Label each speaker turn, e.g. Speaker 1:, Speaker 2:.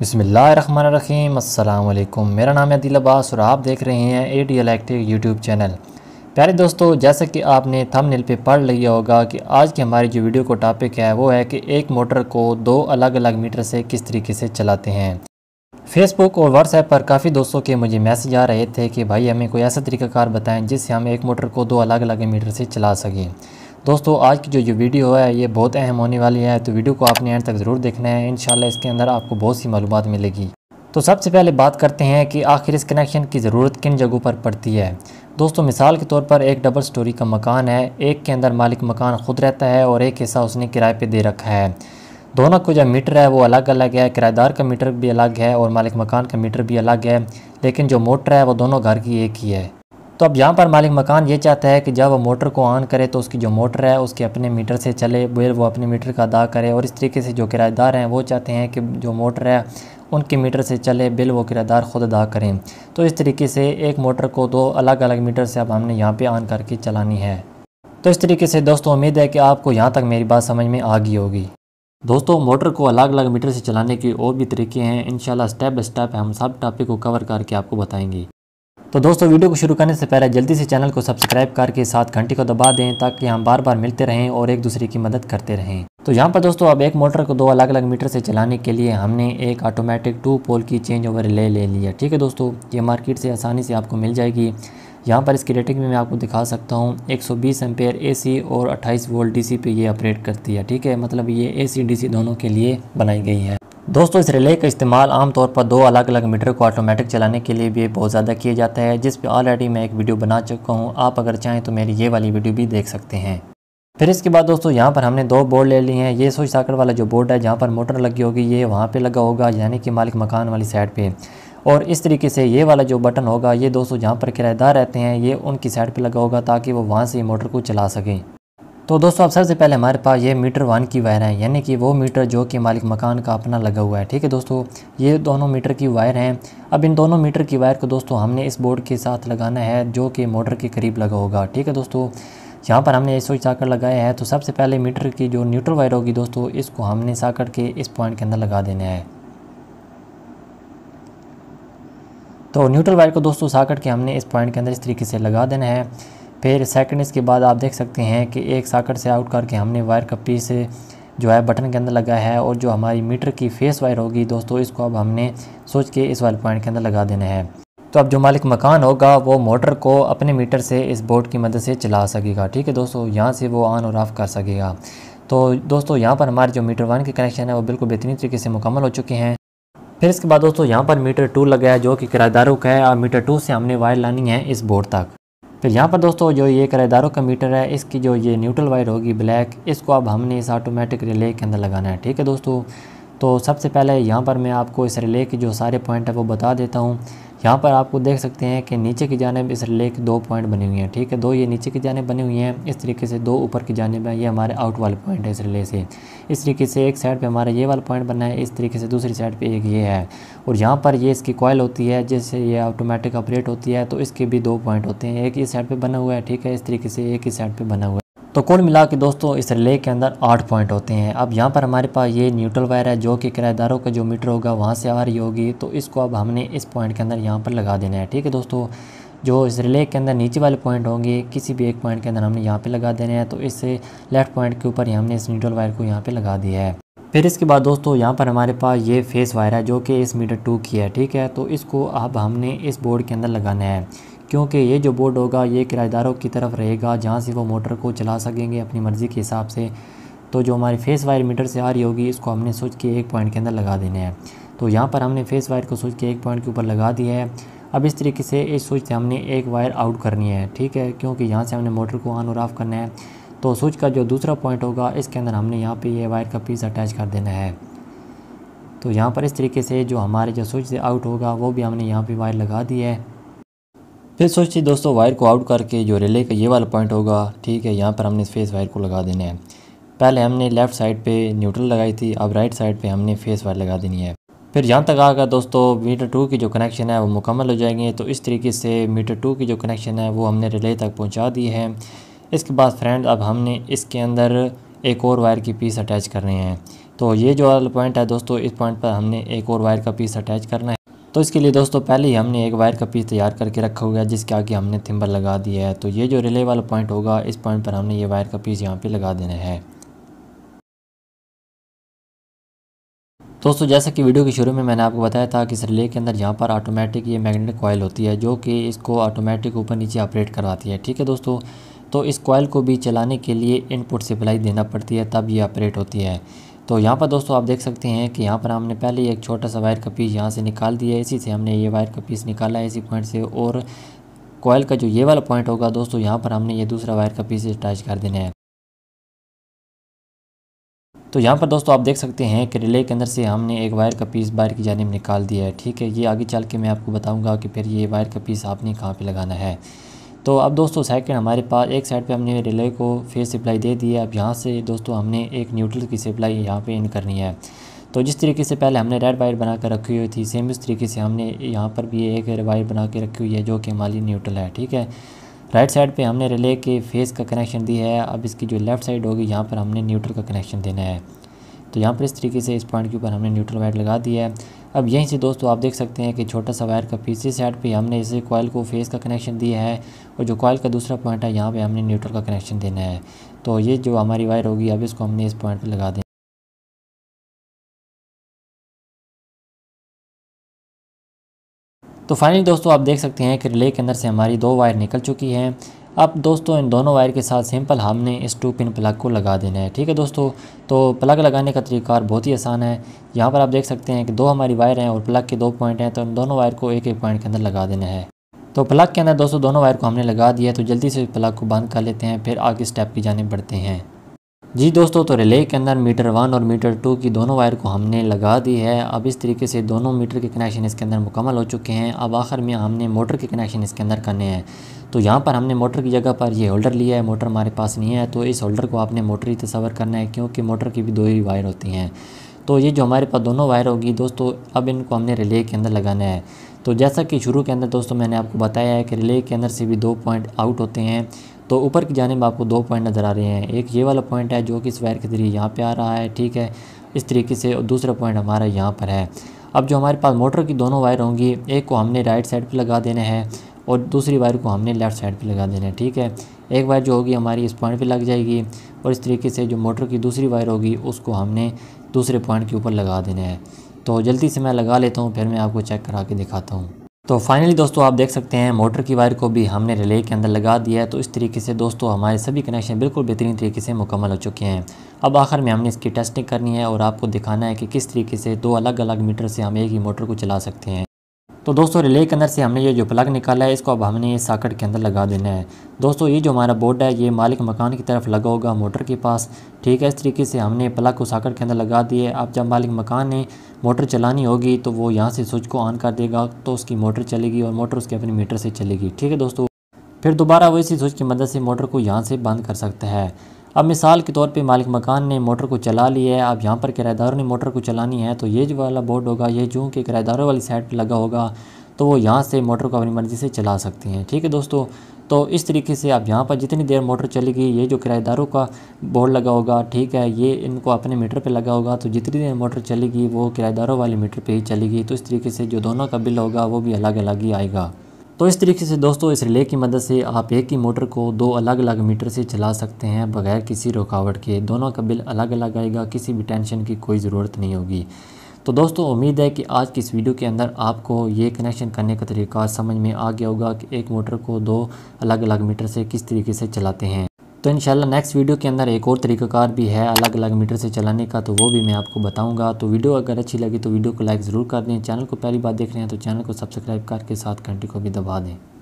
Speaker 1: बसमीम अल्लाम मेरा नाम है अदिल अब्बास और आप देख रहे हैं A D electric YouTube channel प्यारे दोस्तों जैसा कि आपने थंबनेल पे पढ़ लिया होगा कि आज की हमारी जो वीडियो को टॉपिक है वो है कि एक मोटर को दो अलग अलग मीटर से किस तरीके से चलाते हैं फेसबुक और व्हाट्सएप पर काफ़ी दोस्तों के मुझे मैसेज आ रहे थे कि भाई हमें कोई ऐसा तरीकाकार बताएं जिससे हम एक मोटर को दो अलग अलग मीटर से चला सकें दोस्तों आज की जो ये वीडियो है ये बहुत अहम होने वाली है तो वीडियो को आपने एंड तक ज़रूर देखना है इन इसके अंदर आपको बहुत सी मालूम मिलेगी तो सबसे पहले बात करते हैं कि आखिर इस कनेक्शन की ज़रूरत किन जगहों पर पड़ती है दोस्तों मिसाल के तौर पर एक डबल स्टोरी का मकान है एक के अंदर मालिक मकान खुद रहता है और एक हिस्सा उसने किराए पे दे रखा है दोनों को जो मीटर है वो अलग अलग है किराएदार का मीटर भी अलग है और मालिक मकान का मीटर भी अलग है लेकिन जो मोटर है वो दोनों घर की एक ही है तो अब यहाँ पर मालिक मकान ये चाहता है कि जब वो मोटर को ऑन करे तो उसकी जो मोटर है उसके अपने मीटर से चले बिल वो अपने मीटर का अदा करे और इस तरीके से जो किराएदार हैं वो चाहते हैं कि जो मोटर है उनके मीटर से चले बिल वो किराएदार ख़ुद अदा करें तो इस तरीके से एक मोटर को दो अलग अलग मीटर से अब हमने यहाँ पर ऑन करके चलानी है तो इस तरीके से दोस्तों उम्मीद है कि आपको यहाँ तक मेरी बात समझ में आ गई होगी दोस्तों मोटर को अलग अलग मीटर से चलाने के और भी तरीके हैं इन स्टेप बाई स्टेप हम सब टॉपिक को कवर करके आपको बताएंगे तो दोस्तों वीडियो को शुरू करने से पहले जल्दी से चैनल को सब्सक्राइब करके साथ घंटी को दबा दें ताकि हम बार बार मिलते रहें और एक दूसरे की मदद करते रहें तो यहाँ पर दोस्तों अब एक मोटर को दो अलग अलग मीटर से चलाने के लिए हमने एक ऑटोमेटिक टू पोल की चेंज ओवर ले ले लिया ठीक है दोस्तों ये मार्केट से आसानी से आपको मिल जाएगी यहाँ पर इसकी रेटिंग में मैं आपको दिखा सकता हूँ एक सौ बीस और अट्ठाईस वोल्ट सी पे ये ऑपरेट करती है ठीक है मतलब ये ए सी दोनों के लिए बनाई गई है दोस्तों इस रिले का इस्तेमाल आमतौर पर दो अलग अलग मीटर को ऑटोमेटिक चलाने के लिए भी बहुत ज़्यादा किया जाता है जिस पर ऑलरेडी मैं एक वीडियो बना चुका हूँ आप अगर चाहें तो मेरी ये वाली वीडियो भी देख सकते हैं फिर इसके बाद दोस्तों यहाँ पर हमने दो बोर्ड ले लिए हैं ये सोच साकर वाला जो बोर्ड है जहाँ पर मोटर लगी होगी ये वहाँ पर लगा होगा यानी कि मालिक मकान वाली साइड पर और इस तरीके से ये वाला जो बटन होगा ये दोस्तों जहाँ पर किराएदार रहते हैं ये उनकी साइड पर लगा होगा ताकि वो वहाँ से मोटर को चला सकें तो दोस्तों अब सबसे पहले हमारे पास ये मीटर वन की वायर है यानी कि वो मीटर जो कि मालिक मकान का अपना लगा हुआ है ठीक है दोस्तों ये दोनों मीटर की वायर हैं अब इन दोनों मीटर की वायर को दोस्तों हमने इस बोर्ड के साथ लगाना है जो कि मोटर के करीब लगा होगा ठीक है दोस्तों यहाँ पर हमने स्विच साकट लगाया है तो सबसे पहले मीटर की जो न्यूट्रल वायर होगी दोस्तों इसको हमने साकट के इस पॉइंट के अंदर लगा देना है तो न्यूट्रल वायर को दोस्तों साकट के हमने इस पॉइंट के अंदर इस तरीके से लगा देना है फिर सेकेंड इसके बाद आप देख सकते हैं कि एक साकट से आउट करके हमने वायर का पीस जो है बटन के अंदर लगाया है और जो हमारी मीटर की फेस वायर होगी दोस्तों इसको अब हमने सोच के इस वायर पॉइंट के अंदर लगा देना है तो अब जो मालिक मकान होगा वो मोटर को अपने मीटर से इस बोर्ड की मदद से चला सकेगा ठीक है दोस्तों यहाँ से वो ऑन और ऑफ़ कर सकेगा तो दोस्तों यहाँ पर हमारे जो मीटर वन के कनेक्शन है वो बिल्कुल बेहतरीन तरीके से मुकम्मल हो चुके हैं फिर इसके बाद दोस्तों यहाँ पर मीटर टू लगाया जो कि किराएदारों का है और मीटर टू से हमने वायर लानी है इस बोर्ड तक फिर यहाँ पर दोस्तों जो ये किराएदारों का मीटर है इसकी जो ये न्यूट्रल वायर होगी ब्लैक इसको अब हमने इस ऑटोमेटिक रिले के अंदर लगाना है ठीक है दोस्तों तो सबसे पहले यहाँ पर मैं आपको इस रिले के जो सारे पॉइंट है वो बता देता हूँ यहाँ पर आपको देख सकते हैं कि नीचे की जानब इस लेख दो पॉइंट बनी हुई हैं ठीक है दो ये नीचे की जानब बनी हुई हैं इस तरीके से दो ऊपर की जानब है ये हमारे आउट वाले पॉइंट है इस रिले से इस तरीके से एक साइड पे हमारा ये वाला पॉइंट बना है इस तरीके से दूसरी साइड पे एक ये है और यहाँ पर ये इसकी कॉयल होती है जैसे ये ऑटोमेटिक ऑपरेट होती है तो इसके भी दो पॉइंट होते हैं एक इस साइड पर बना हुआ है ठीक है इस तरीके से एक ही साइड पर बना हुआ है तो कुल मिला के दोस्तों इस रिले के अंदर आठ पॉइंट होते हैं अब यहाँ पर हमारे पास ये न्यूट्रल वायर है जो कि किराएदारों का जो मीटर होगा वहाँ से आ रही होगी तो इसको अब हमने इस पॉइंट के अंदर यहाँ पर लगा देना है ठीक है दोस्तों जो इस रिले के अंदर नीचे वाले पॉइंट होंगे किसी भी एक पॉइंट के अंदर हमने यहाँ पर लगा देना है तो इस लेफ्ट पॉइंट के ऊपर हमने इस न्यूट्रल वायर को यहाँ पर लगा दिया है फिर इसके बाद दोस्तों यहाँ पर हमारे पास ये फेस वायर है जो कि इस मीटर टू की है ठीक है तो इसको अब हमने इस बोर्ड के अंदर लगाना है क्योंकि ये जो बोर्ड होगा ये किराएदारों की तरफ रहेगा जहाँ से वो मोटर को चला सकेंगे अपनी मर्ज़ी के हिसाब से तो जो हमारी फेस वायर मीटर से आ रही होगी इसको हमने स्विच के एक पॉइंट के अंदर लगा देने हैं तो यहाँ पर हमने फेस वायर को स्विच के एक पॉइंट के ऊपर लगा दिया है अब इस तरीके से इस स्विच से हमने एक वायर आउट करनी है ठीक है क्योंकि यहाँ से हमने मोटर को ऑन और ऑफ़ करना है तो स्विच का जो दूसरा पॉइंट होगा इसके अंदर हमने यहाँ पर ये यह वायर का पीस अटैच कर देना है तो यहाँ पर इस तरीके से जो हमारे जो स्विच से आउट होगा वो भी हमने यहाँ पर वायर लगा दी है फिर सोचती दोस्तों वायर को आउट करके जो रिले का ये वाला पॉइंट होगा ठीक है यहाँ पर हमने फेस वायर को लगा देना है पहले हमने लेफ़्ट साइड पे न्यूट्रल लगाई थी अब राइट साइड पे हमने फेस वायर लगा देनी है फिर यहाँ तक आकर दोस्तों मीटर टू की जो कनेक्शन है वो मुकम्मल हो जाएंगे तो इस तरीके से मीटर टू की जो कनेक्शन है वो हमने रिले तक पहुँचा दी है इसके बाद फ्रेंड अब हमने इसके अंदर एक और वायर की पीस अटैच करने हैं तो ये जो वाला पॉइंट है दोस्तों इस पॉइंट पर हमने एक और वायर का पीस अटैच करना है तो इसके लिए दोस्तों पहले ही हमने एक वायर का पीस तैयार करके रखा हुआ है जिसके आगे हमने थिम्बल लगा दिया है तो ये जो रिले वाला पॉइंट होगा इस पॉइंट पर हमने ये वायर का पीस यहाँ पे लगा देना है दोस्तों जैसा कि वीडियो के शुरू में मैंने आपको बताया था कि इस रिले के अंदर यहाँ पर ऑटोमेटिक ये मैग्नेटिक कॉयल होती है जो कि इसको ऑटोमेटिक ऊपर नीचे ऑपरेट करवाती है ठीक है दोस्तों तो इस कॉयल को भी चलाने के लिए इनपुट सप्लाई देना पड़ती है तब ये ऑपरेट होती है तो यहाँ पर दोस्तों आप देख सकते हैं कि यहाँ पर हमने पहले एक छोटा सा वायर का पीस यहाँ से निकाल दिया है इसी से हमने ये वायर का पीस निकाला है इसी पॉइंट से और कॉयल का जो ये वाला पॉइंट होगा दोस्तों यहाँ पर हमने ये दूसरा वायर का पीस अटैच कर देना है तो यहाँ पर दोस्तों आप देख सकते हैं कि रिले के अंदर से हमने एक वायर का पीस बाहर की जानब निकाल दिया है ठीक है ये आगे चल के मैं आपको बताऊँगा कि फिर ये वायर का पीस आपने कहाँ पर लगाना है तो अब दोस्तों सेकंड हमारे पास एक साइड पे हमने रिले को फेस सप्लाई दे दी है अब यहाँ से दोस्तों हमने एक न्यूट्रल की सप्लाई यहाँ पे इन करनी है तो जिस तरीके से पहले हमने रेड वायर बना कर रखी हुई थी सेम इस तरीके से हमने यहाँ पर भी एक वायर बना के रखी हुई है जो कि हमारी न्यूट्रल है ठीक है राइट साइड पर हमने रिले के फेस का कनेक्शन दिया है अब इसकी जो लेफ़्ट साइड होगी यहाँ पर हमने न्यूट्रल का कनेक्शन देना है तो यहाँ पर इस तरीके से इस पॉइंट के ऊपर हमने न्यूट्रल वायर लगा दिया है अब यहीं से दोस्तों आप देख सकते हैं कि छोटा सा वायर का पीछे साइड पे हमने इसे कॉयल को फेस का कनेक्शन दिया है और जो कॉयल का दूसरा पॉइंट है यहाँ पे हमने न्यूट्रल का कनेक्शन देना है तो ये जो हमारी वायर होगी अब इसको हमने इस पॉइंट पर लगा दें तो फाइनली दोस्तों आप देख सकते हैं कि रिले के अंदर से हमारी दो वायर निकल चुकी हैं अब दोस्तों इन दोनों वायर के साथ सिंपल हमने इस टू पिन प्लग को लगा देना है ठीक है दोस्तों तो प्लग लगाने का तरीका बहुत ही आसान है यहाँ पर आप देख सकते हैं कि दो हमारी वायर हैं और प्लग के दो पॉइंट हैं तो इन दोनों वायर को एक एक पॉइंट के अंदर लगा देना है तो प्लग के अंदर दोस्तों दोनों वायर को हमने लगा दिया है तो जल्दी से प्लग को बंद कर लेते हैं फिर आगे स्टेप की जाने बढ़ते हैं जी दोस्तों तो रिले के अंदर मीटर वन और मीटर टू की दोनों वायर को हमने लगा दी है अब इस तरीके से दोनों मीटर के कनेक्शन इसके अंदर मुकम्मल हो चुके हैं अब आखिर में हमने मोटर के कनेक्शन इसके अंदर करने हैं तो यहाँ पर हमने मोटर की जगह पर ये होल्डर लिया है मोटर हमारे पास नहीं है तो इस होल्डर को आपने मोटर ही तस्वर करना है क्योंकि मोटर की भी दो ही वायर होती हैं तो ये जो हमारे पास दोनों वायर होगी दोस्तों अब इनको हमने रिले के अंदर लगाना है तो जैसा कि शुरू के अंदर दोस्तों मैंने आपको बताया है कि रिले के अंदर से भी दो पॉइंट आउट होते हैं तो ऊपर की जानब आपको दो पॉइंट नज़र आ रहे हैं एक ये वाला पॉइंट है जो कि इस वायर के ज़रिए यहाँ पर आ रहा है ठीक है इस तरीके से और दूसरा पॉइंट हमारा यहाँ पर है अब जो हमारे पास मोटर की दोनों वायर होंगी एक को हमने राइट साइड पर लगा देना है और दूसरी वायर को हमने लेफ़्ट साइड पर लगा देना है ठीक है एक वायर जो होगी हमारी इस पॉइंट पे लग जाएगी और इस तरीके से जो मोटर की दूसरी वायर होगी उसको हमने दूसरे पॉइंट के ऊपर लगा देना है तो जल्दी से मैं लगा लेता हूँ फिर मैं आपको चेक करा के दिखाता हूँ तो फाइनली दोस्तों आप देख सकते हैं मोटर की वायर को भी हमने रिले के अंदर लगा दिया है तो इस तरीके से दोस्तों हमारे सभी कनेक्शन बिल्कुल बेहतरीन तरीके से मुकम्मल हो चुके हैं अब आखिर में हमने इसकी टेस्टिंग करनी है और आपको दिखाना है कि किस तरीके से दो अलग अलग मीटर से हम एक ही मोटर को चला सकते हैं तो दोस्तों रिले के अंदर से हमने ये जो प्लग निकाला है इसको अब हमने ये साकट के अंदर लगा देना है दोस्तों ये जो हमारा बोर्ड है ये मालिक मकान की तरफ लगा होगा मोटर के पास ठीक है इस तरीके से हमने प्लग को साकट के अंदर लगा दिए अब जब मालिक मकान ने मोटर चलानी होगी तो वो यहाँ से स्विच को ऑन कर देगा तो उसकी मोटर चलेगी और मोटर उसके अपने मीटर से चलेगी ठीक है दोस्तों फिर दोबारा वो इसी स्विच की मदद से मोटर को यहाँ से बंद कर सकता है अब मिसाल के तौर पे मालिक मकान ने मोटर को चला लिया है अब यहाँ पर किराएदारों ने मोटर को चलानी है तो ये जो वाला बोर्ड होगा ये जो कि किराएदारों वाली साइड पर लगा होगा तो वो यहाँ से मोटर को अपनी मर्ज़ी से चला सकते हैं ठीक है दोस्तों तो इस तरीके से आप यहाँ पर जितनी देर मोटर चलेगी ये जो किराएदारों का बोर्ड लगा होगा ठीक है ये इनको अपने मीटर पे लगा होगा तो जितनी देर मोटर चलेगी वो किराएदारों वाले मीटर पे ही चलेगी तो इस तरीके से जो दोनों का बिल होगा वो भी अलग अलग ही आएगा तो इस तरीके से दोस्तों इस रिले की मदद से आप एक ही मोटर को दो अलग अलग मीटर से चला सकते हैं बगैर किसी रुकावट के दोनों का बिल अलग अलग आएगा किसी भी टेंशन की कोई ज़रूरत नहीं होगी तो दोस्तों उम्मीद है कि आज की इस वीडियो के अंदर आपको ये कनेक्शन करने का तरीका समझ में आ गया होगा कि एक मोटर को दो अलग अलग मीटर से किस तरीके से चलाते हैं तो इन नेक्स्ट वीडियो के अंदर एक और तरीक़ाकार भी है अलग अलग मीटर से चलाने का तो वो भी मैं आपको बताऊंगा तो वीडियो अगर अच्छी लगी तो वीडियो को लाइक ज़रूर कर दें चैनल को पहली बार देख रहे हैं तो चैनल को सब्सक्राइब करके साथ घंटी को भी दबा दें